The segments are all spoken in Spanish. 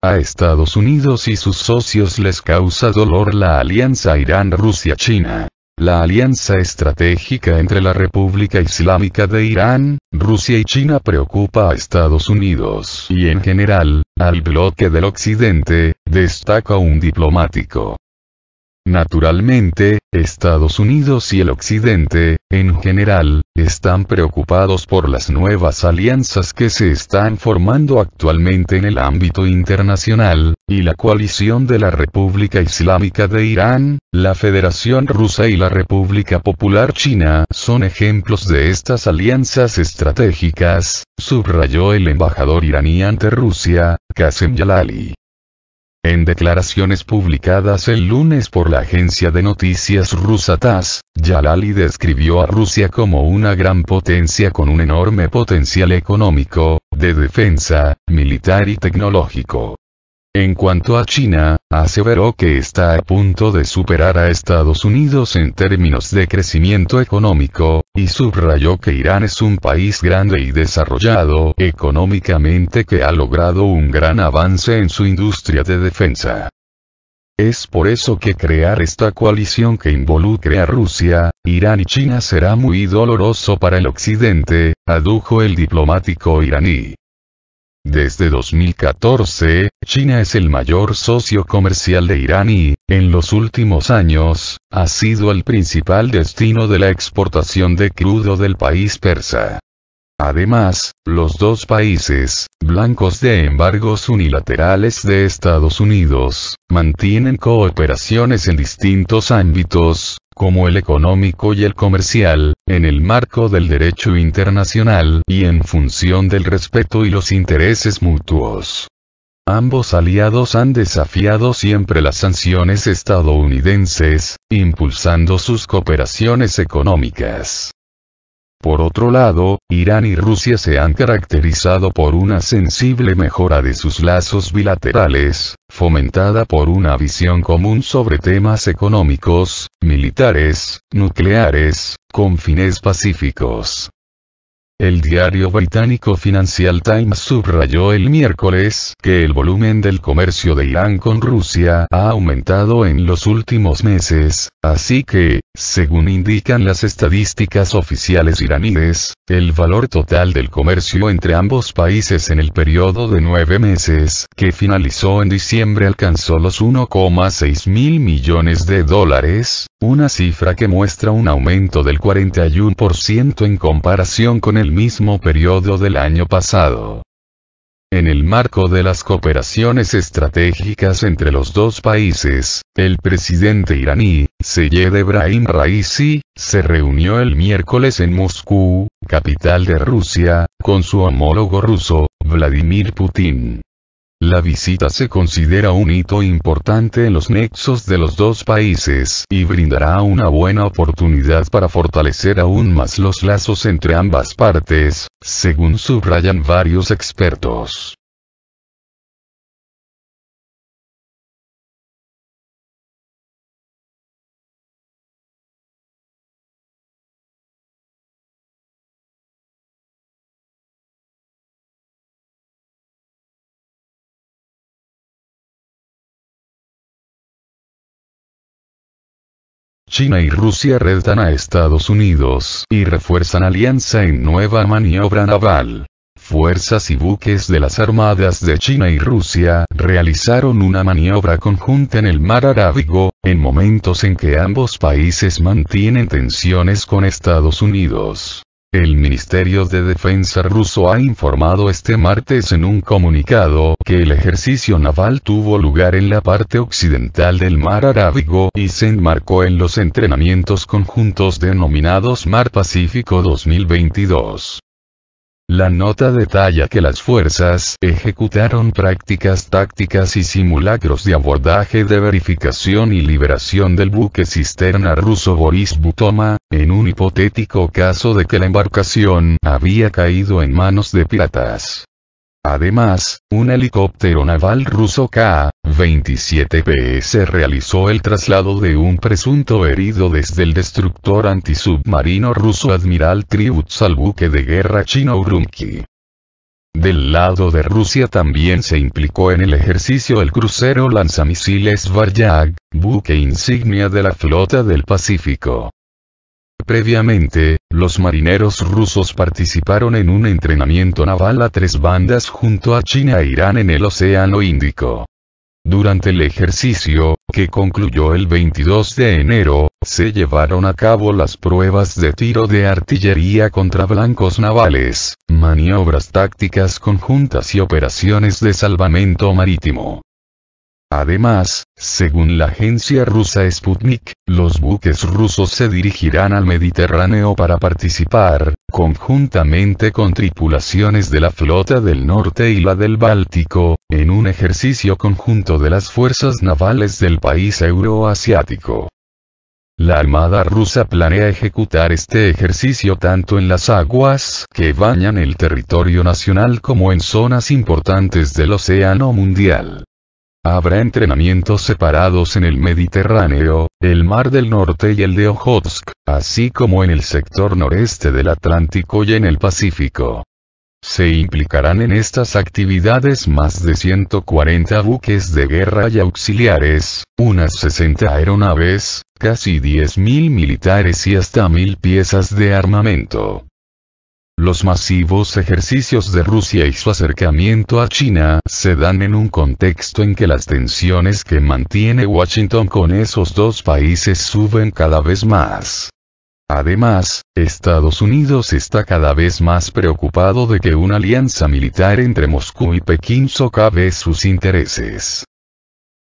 A Estados Unidos y sus socios les causa dolor la alianza Irán-Rusia-China. La alianza estratégica entre la República Islámica de Irán, Rusia y China preocupa a Estados Unidos y en general, al bloque del Occidente, destaca un diplomático. Naturalmente, Estados Unidos y el Occidente, en general, están preocupados por las nuevas alianzas que se están formando actualmente en el ámbito internacional, y la coalición de la República Islámica de Irán, la Federación Rusa y la República Popular China son ejemplos de estas alianzas estratégicas, subrayó el embajador iraní ante Rusia, Kasem Yalali. En declaraciones publicadas el lunes por la agencia de noticias rusa TASS, Yalali describió a Rusia como una gran potencia con un enorme potencial económico, de defensa, militar y tecnológico. En cuanto a China, aseveró que está a punto de superar a Estados Unidos en términos de crecimiento económico, y subrayó que Irán es un país grande y desarrollado económicamente que ha logrado un gran avance en su industria de defensa. Es por eso que crear esta coalición que involucre a Rusia, Irán y China será muy doloroso para el occidente, adujo el diplomático iraní. Desde 2014, China es el mayor socio comercial de Irán y, en los últimos años, ha sido el principal destino de la exportación de crudo del país persa. Además, los dos países, blancos de embargos unilaterales de Estados Unidos, mantienen cooperaciones en distintos ámbitos, como el económico y el comercial, en el marco del derecho internacional y en función del respeto y los intereses mutuos. Ambos aliados han desafiado siempre las sanciones estadounidenses, impulsando sus cooperaciones económicas. Por otro lado, Irán y Rusia se han caracterizado por una sensible mejora de sus lazos bilaterales, fomentada por una visión común sobre temas económicos, militares, nucleares, con fines pacíficos. El diario británico Financial Times subrayó el miércoles que el volumen del comercio de Irán con Rusia ha aumentado en los últimos meses, así que, según indican las estadísticas oficiales iraníes, el valor total del comercio entre ambos países en el periodo de nueve meses que finalizó en diciembre alcanzó los 1,6 mil millones de dólares, una cifra que muestra un aumento del 41% en comparación con el mismo periodo del año pasado. En el marco de las cooperaciones estratégicas entre los dos países, el presidente iraní, Seyed Ebrahim Raisi, se reunió el miércoles en Moscú, capital de Rusia, con su homólogo ruso, Vladimir Putin. La visita se considera un hito importante en los nexos de los dos países y brindará una buena oportunidad para fortalecer aún más los lazos entre ambas partes, según subrayan varios expertos. China y Rusia redan a Estados Unidos y refuerzan alianza en nueva maniobra naval. Fuerzas y buques de las armadas de China y Rusia realizaron una maniobra conjunta en el mar Arábigo, en momentos en que ambos países mantienen tensiones con Estados Unidos. El Ministerio de Defensa ruso ha informado este martes en un comunicado que el ejercicio naval tuvo lugar en la parte occidental del mar Arábigo y se enmarcó en los entrenamientos conjuntos denominados Mar Pacífico 2022. La nota detalla que las fuerzas ejecutaron prácticas tácticas y simulacros de abordaje de verificación y liberación del buque cisterna ruso Boris Butoma, en un hipotético caso de que la embarcación había caído en manos de piratas. Además, un helicóptero naval ruso K-27PS realizó el traslado de un presunto herido desde el destructor antisubmarino ruso Admiral Tributs al buque de guerra chino Urumqi. Del lado de Rusia también se implicó en el ejercicio el crucero lanzamisiles Varyag, buque insignia de la flota del Pacífico. Previamente, los marineros rusos participaron en un entrenamiento naval a tres bandas junto a China e Irán en el Océano Índico. Durante el ejercicio, que concluyó el 22 de enero, se llevaron a cabo las pruebas de tiro de artillería contra blancos navales, maniobras tácticas conjuntas y operaciones de salvamento marítimo. Además, según la agencia rusa Sputnik, los buques rusos se dirigirán al Mediterráneo para participar, conjuntamente con tripulaciones de la flota del norte y la del Báltico, en un ejercicio conjunto de las fuerzas navales del país euroasiático. La Armada rusa planea ejecutar este ejercicio tanto en las aguas que bañan el territorio nacional como en zonas importantes del Océano Mundial. Habrá entrenamientos separados en el Mediterráneo, el Mar del Norte y el de Ojotsk, así como en el sector noreste del Atlántico y en el Pacífico. Se implicarán en estas actividades más de 140 buques de guerra y auxiliares, unas 60 aeronaves, casi 10.000 militares y hasta 1.000 piezas de armamento. Los masivos ejercicios de Rusia y su acercamiento a China se dan en un contexto en que las tensiones que mantiene Washington con esos dos países suben cada vez más. Además, Estados Unidos está cada vez más preocupado de que una alianza militar entre Moscú y Pekín socave sus intereses.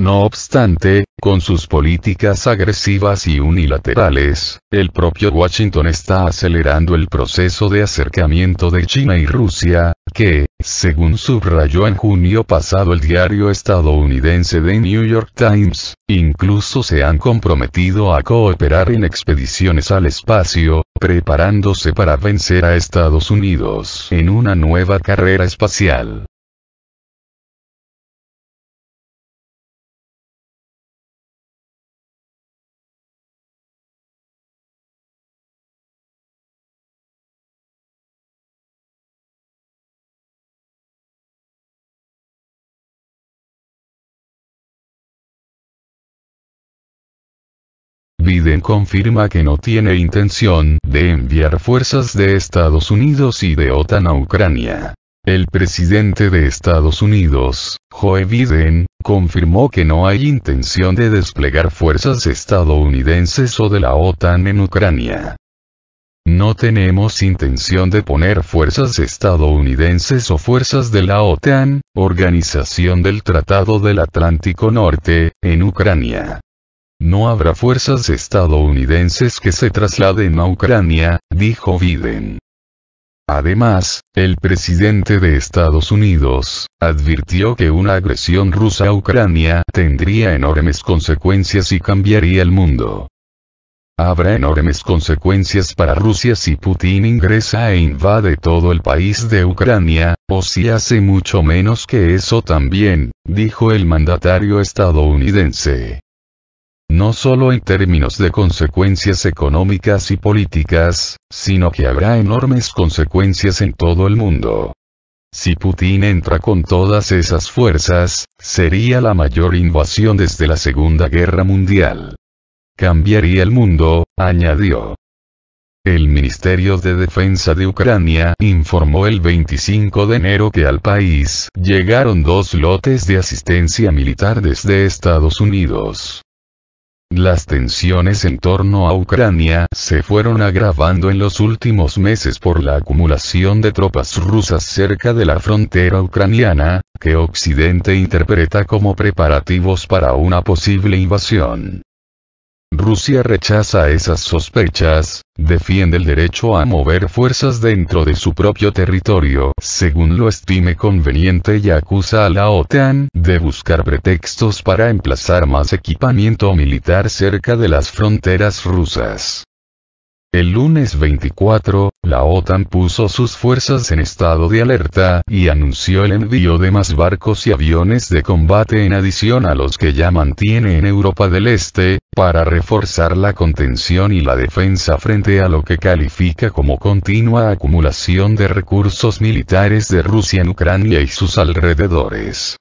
No obstante, con sus políticas agresivas y unilaterales, el propio Washington está acelerando el proceso de acercamiento de China y Rusia, que, según subrayó en junio pasado el diario estadounidense The New York Times, incluso se han comprometido a cooperar en expediciones al espacio, preparándose para vencer a Estados Unidos en una nueva carrera espacial. Biden confirma que no tiene intención de enviar fuerzas de Estados Unidos y de OTAN a Ucrania. El presidente de Estados Unidos, Joe Biden, confirmó que no hay intención de desplegar fuerzas estadounidenses o de la OTAN en Ucrania. No tenemos intención de poner fuerzas estadounidenses o fuerzas de la OTAN, Organización del Tratado del Atlántico Norte, en Ucrania. No habrá fuerzas estadounidenses que se trasladen a Ucrania, dijo Biden. Además, el presidente de Estados Unidos advirtió que una agresión rusa a Ucrania tendría enormes consecuencias y cambiaría el mundo. Habrá enormes consecuencias para Rusia si Putin ingresa e invade todo el país de Ucrania, o si hace mucho menos que eso también, dijo el mandatario estadounidense no solo en términos de consecuencias económicas y políticas, sino que habrá enormes consecuencias en todo el mundo. Si Putin entra con todas esas fuerzas, sería la mayor invasión desde la Segunda Guerra Mundial. Cambiaría el mundo, añadió. El Ministerio de Defensa de Ucrania informó el 25 de enero que al país llegaron dos lotes de asistencia militar desde Estados Unidos. Las tensiones en torno a Ucrania se fueron agravando en los últimos meses por la acumulación de tropas rusas cerca de la frontera ucraniana, que Occidente interpreta como preparativos para una posible invasión. Rusia rechaza esas sospechas, defiende el derecho a mover fuerzas dentro de su propio territorio según lo estime conveniente y acusa a la OTAN de buscar pretextos para emplazar más equipamiento militar cerca de las fronteras rusas. El lunes 24, la OTAN puso sus fuerzas en estado de alerta y anunció el envío de más barcos y aviones de combate en adición a los que ya mantiene en Europa del Este, para reforzar la contención y la defensa frente a lo que califica como continua acumulación de recursos militares de Rusia en Ucrania y sus alrededores.